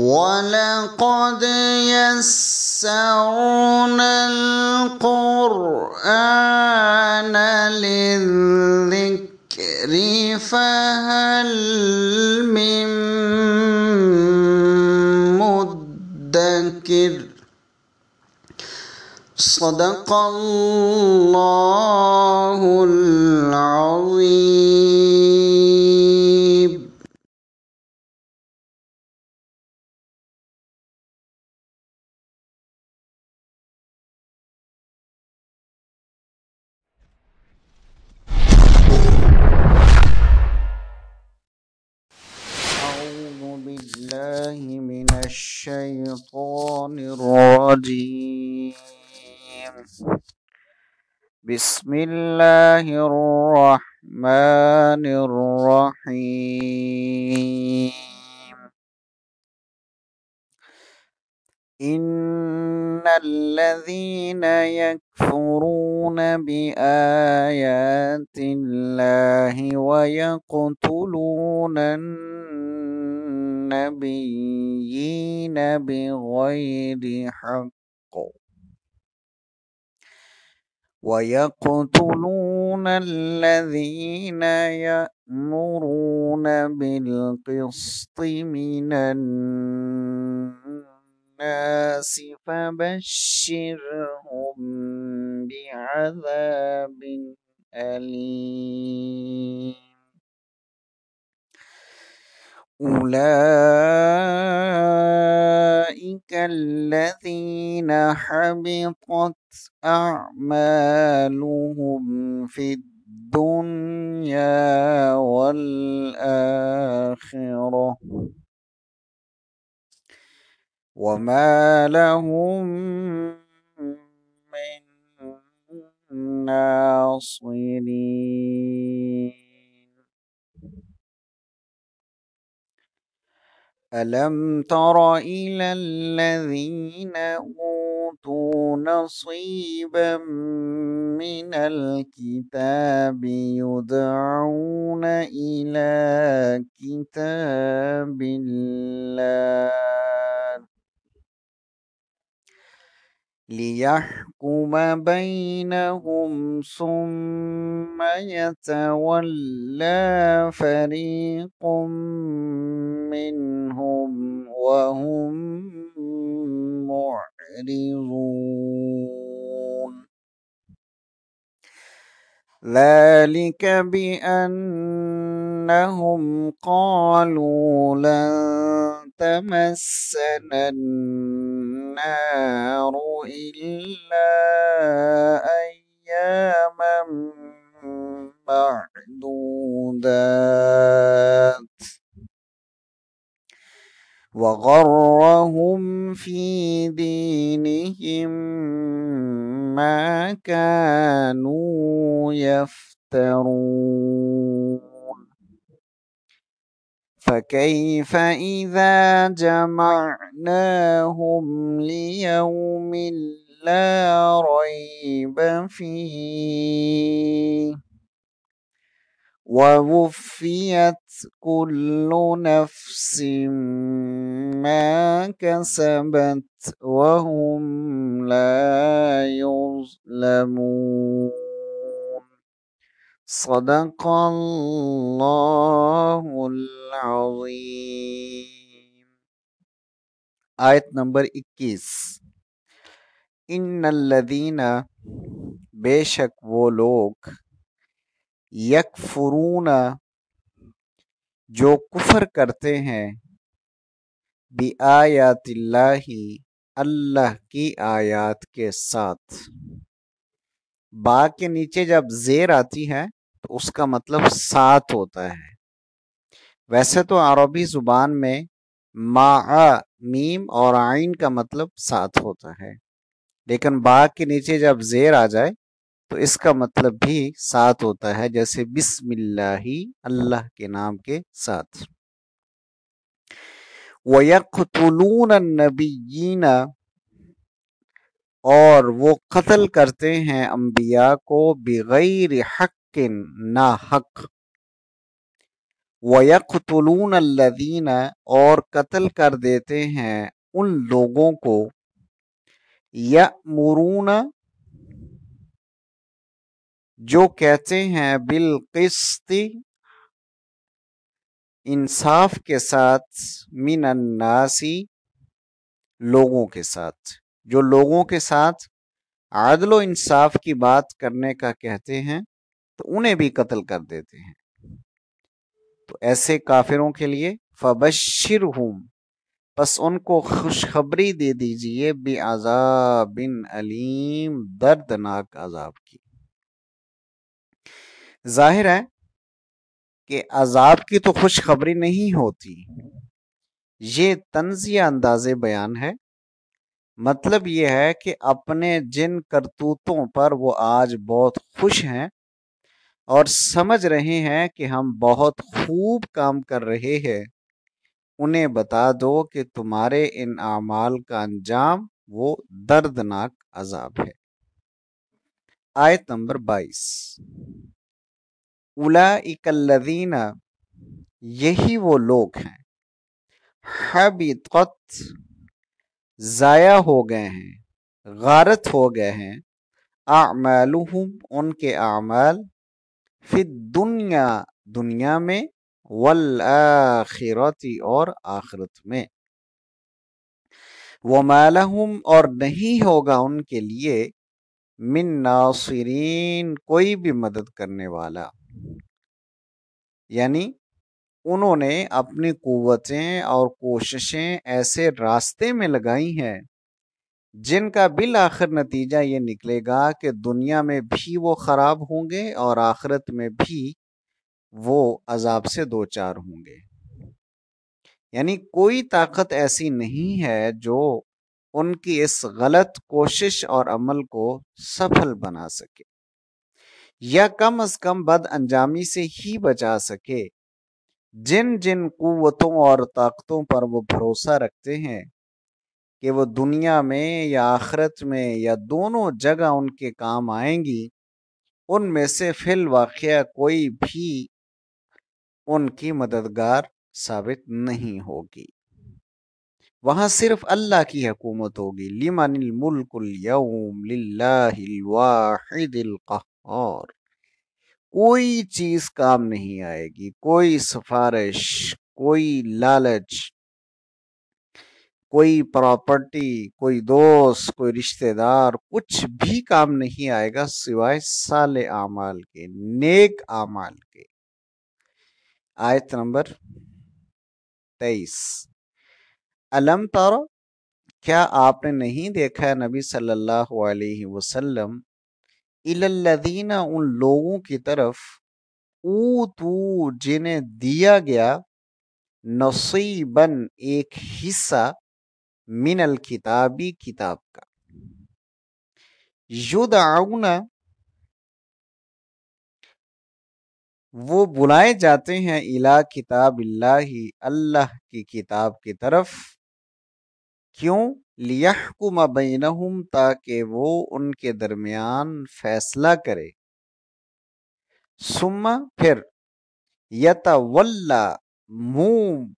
ولقد يسرنا القرآن للذكر فهل من مدكر صدق الله العظيم بالله من الشيطان الرجيم بسم الله الرحمن الرحيم إن الذين يكفرون بآيات الله ويقتلون الناس النبيين بغير حق ويقتلون الذين يأمرون بالقسط من الناس فبشرهم بعذاب أليم أولئك الذين حبطت أعمالهم في الدنيا والآخرة وما لهم من ناصرين ألم تر إلى الذين أوتوا نصيبا من الكتاب يدعون إلى كتاب الله ليحكم بينهم ثم يتولى فريق منهم وهم معرضون ذلك بأنهم قالوا لن تمسنا النار إلا أياما معدودات وغرهم في دينهم ما كانوا يفترون فكيف إذا جمعناهم ليوم لا ريب فيه ووفيت كل نفس ما كسبت وهم لا يظلمون صدق الله आयत नंबर 21 इन लदीना बेशक वो लोग यकफुरूना जो कुफर करते हैं बी आयातिल्लाही अल्लाह की आयात के साथ बा के नीचे जब जेर आती है उसका मतलब साथ होता है वैसे तो अरबी जुबान में मा मीम और आइन का मतलब साथ होता है लेकिन बाघ के नीचे जब जेर आ जाए तो इसका मतलब भी साथ होता है जैसे बिस्मिल्लाही अल्लाह के नाम के साथ वयकतलून नबीना और वो कत्ल करते हैं अंबिया को बगैर हक नाहक वयकतलून लदीन और कत्ल कर देते हैं उन लोगों को यमरून जो कहते हैं बिलकिस्ती इंसाफ के साथ मिनन्नासी लोगों के साथ जो लोगों के साथ आदलो इंसाफ की बात करने का कहते हैं तो उन्हें भी कत्ल कर देते हैं तो ऐसे काफिरों के लिए फबशिर बस उनको खुशखबरी दे दीजिए बे आजाब बिन अलीम दर्दनाक आजाब की जाहिर है कि आजाब की तो खुशखबरी नहीं होती ये तंजिया अंदाजे बयान है मतलब यह है कि अपने जिन करतूतों पर वो आज बहुत खुश हैं और समझ रहे हैं कि हम बहुत खूब काम कर रहे हैं उन्हें बता दो कि तुम्हारे इन अमाल का अंजाम वो दर्दनाक अजाब है आयत नंबर 22 उला इकल्लदीना यही वो लोग हैं हबीत ज़ाया हो गए हैं गारत हो गए हैं आमालुहुम उनके आमाल फिर दुनिया दुनिया में वल आखिरती और आखिरत में वो वमालहम और नहीं होगा उनके लिए मिन नासिरीन कोई भी मदद करने वाला यानी उन्होंने अपनी कुवतें और कोशिशें ऐसे रास्ते में लगाई हैं जिनका बिल आखिर नतीजा ये निकलेगा कि दुनिया में भी वो ख़राब होंगे और आखिरत में भी वो अजाब से दो चार होंगे यानी कोई ताकत ऐसी नहीं है जो उनकी इस गलत कोशिश और अमल को सफल बना सके या कम अज कम बद अंजामी से ही बचा सके जिन जिन कुतों और ताकतों पर वो भरोसा रखते हैं कि वो दुनिया में या आखरत में या दोनों जगह उनके काम आएंगी उनमें से फिल वाक़ कोई भी उनकी मददगार साबित नहीं होगी वहाँ सिर्फ अल्लाह की हकूमत होगी लिमनिल और कोई चीज काम नहीं आएगी कोई सिफारिश कोई लालच कोई प्रॉपर्टी कोई दोस्त कोई रिश्तेदार कुछ भी काम नहीं आएगा सिवाय साले आमाल के नेक आमाल के आयत नंबर तेईस अलम तारा क्या आपने नहीं देखा है नबी सल्लल्लाहु अलैहि वसल्लम इल्लदीना उन लोगों की तरफ ऊ तू जिन्हें दिया गया नसीबन एक हिस्सा मिनल किताबी किताब का आउना वो बुलाए जाते हैं इला किताब ही अल्लाह की किताब की तरफ क्यों लियाकुम बैनहुम ताकि वो उनके दरमियान फैसला करे सुम्मा फिर वल्ला मुंह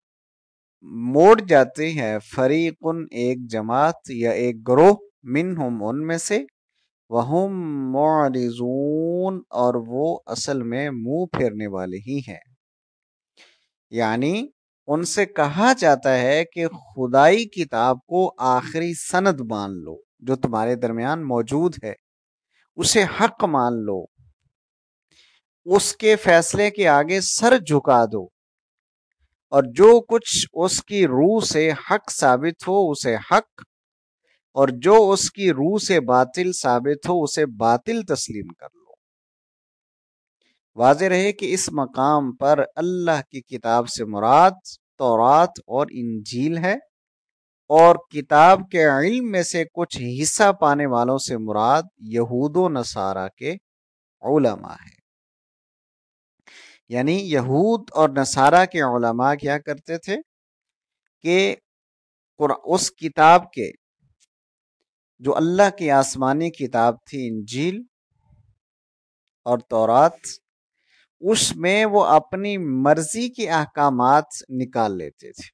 मोड़ जाती है फरीकुन एक जमात या एक ग्रोह मिन हम उनमें से वह मोरिजून और वो असल में मुंह फेरने वाले ही हैं यानी उनसे कहा जाता है कि खुदाई किताब को आखिरी सनद मान लो जो तुम्हारे दरमियान मौजूद है उसे हक मान लो उसके फैसले के आगे सर झुका दो और जो कुछ उसकी रूह से हक साबित हो उसे हक और जो उसकी रूह से बातिल साबित हो उसे बातिल तस्लीम कर लो वाज रहे कि इस मकाम पर अल्लाह की किताब से मुराद तौरात और इंजील है और किताब के इल्म में से कुछ हिस्सा पाने वालों से मुराद यहूदो नसारा के उलमा है यानी यहूद और नसारा के ओलमा क्या करते थे कि उस किताब के जो अल्लाह की आसमानी किताब थी इंजील और तौरात उसमें वो अपनी मर्जी के अहकाम निकाल लेते थे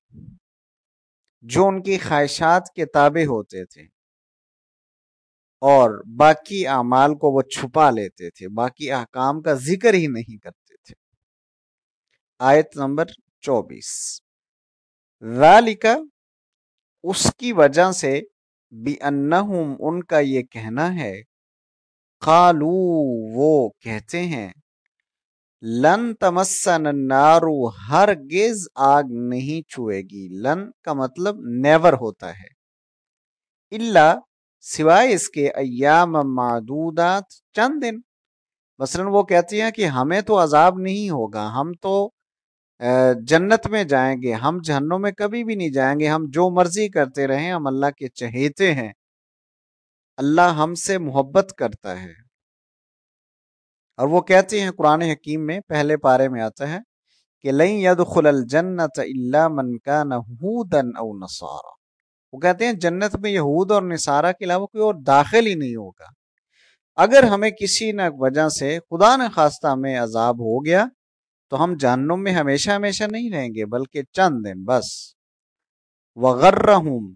जो उनकी ख्वाहिशात के ताबे होते थे और बाकी अमाल को वो छुपा लेते थे बाकी अहकाम का जिक्र ही नहीं करते आयत नंबर चौबीस वालिका उसकी वजह से बेअन्नहुम उनका ये कहना है कालू वो कहते हैं लन तमस्सन नारू हर गिज आग नहीं छुएगी लन का मतलब नेवर होता है इल्ला सिवाय इसके अयाम मादूदात चंद दिन मसलन वो कहते हैं कि हमें तो अजाब नहीं होगा हम तो जन्नत में जाएंगे हम जहनों में कभी भी नहीं जाएंगे हम जो मर्जी करते रहें हम अल्लाह के चहेते हैं अल्लाह हमसे मोहब्बत करता है और वो कहते हैं कुरान हकीम में पहले पारे में आता है कि लई यदल जन्नत मन का नहूदन और नसारा वो कहते हैं जन्नत में यहूद और निसारा के अलावा कोई और दाखिल ही नहीं होगा अगर हमें किसी न वजह से खुदा न खास्ता में अजाब हो गया तो हम जहनुम में हमेशा हमेशा नहीं रहेंगे बल्कि चंद दिन बस वगर्रहूम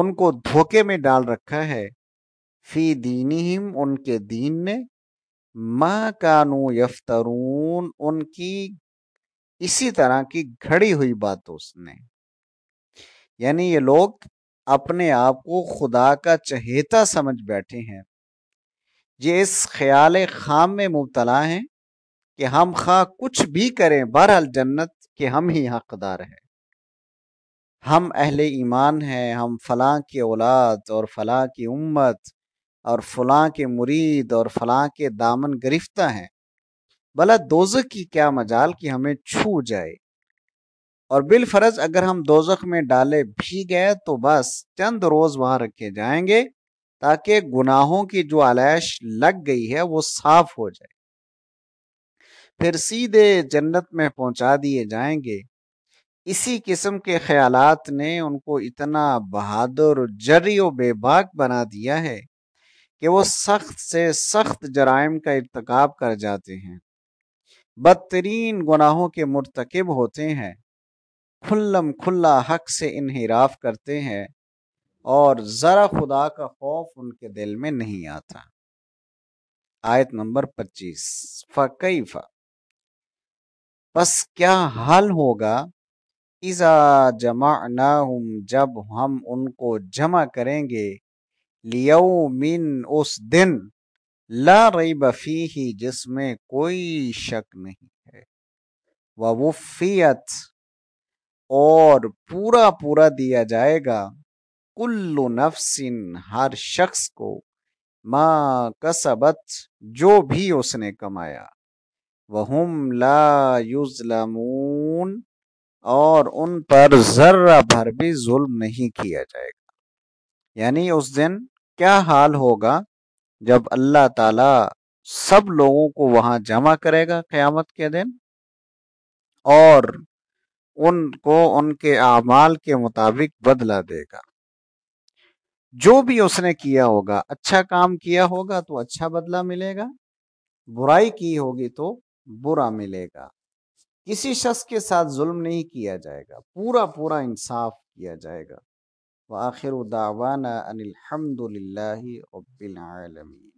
उनको धोखे में डाल रखा है फी दीनीम उनके दीन ने मा कानू यफ्तरून उनकी इसी तरह की घड़ी हुई बात उसने यानी ये लोग अपने आप को खुदा का चहेता समझ बैठे हैं ये इस ख्याल खाम में मुबतला हैं कि हम खा कुछ भी करें बहरहाल जन्नत के हम ही हकदार हैं हम अहले ईमान हैं हम फलां के औलाद और फलां की उम्मत और फलां के मुरीद और फलां के दामन गिरफ्ता हैं भला दोजक की क्या मजाल कि हमें छू जाए और बिलफर्ज अगर हम दोजख में डाले भी गए तो बस चंद रोज वहां रखे जाएंगे ताकि गुनाहों की जो आलैश लग गई है वो साफ हो जाए फिर सीधे जन्नत में पहुंचा दिए जाएंगे इसी किस्म के ख्यालात ने उनको इतना बहादुर जरियो बेबाक बना दिया है कि वो सख्त से सख्त जराइम का इरतकब कर जाते हैं बदतरीन गुनाहों के मरतकब होते हैं खुल्लम खुल्ला हक से इनहिराफ करते हैं और ज़रा खुदा का खौफ उनके दिल में नहीं आता आयत नंबर 25 फ़कैफ़ा बस क्या हाल होगा इज़ा जमा ना जब हम उनको जमा करेंगे लियो मिन उस दिन ला रही बफ़ी ही जिसमें कोई शक नहीं है वफ़ियत और पूरा पूरा दिया जाएगा कुल्लु नफसिन हर शख्स को माँ कसबत जो भी उसने कमाया वहम ला युजलमून और उन पर ज़र्रा भर भी जुल्म नहीं किया जाएगा यानी उस दिन क्या हाल होगा जब अल्लाह ताला सब लोगों को वहां जमा करेगा क़यामत के दिन और उनको उनके अमाल के मुताबिक बदला देगा जो भी उसने किया होगा अच्छा काम किया होगा तो अच्छा बदला मिलेगा बुराई की होगी तो बुरा मिलेगा किसी शख्स के साथ जुल्म नहीं किया जाएगा पूरा पूरा इंसाफ किया जाएगा व आखिर दावाना अनिलहमदिल्लाबीआलमीन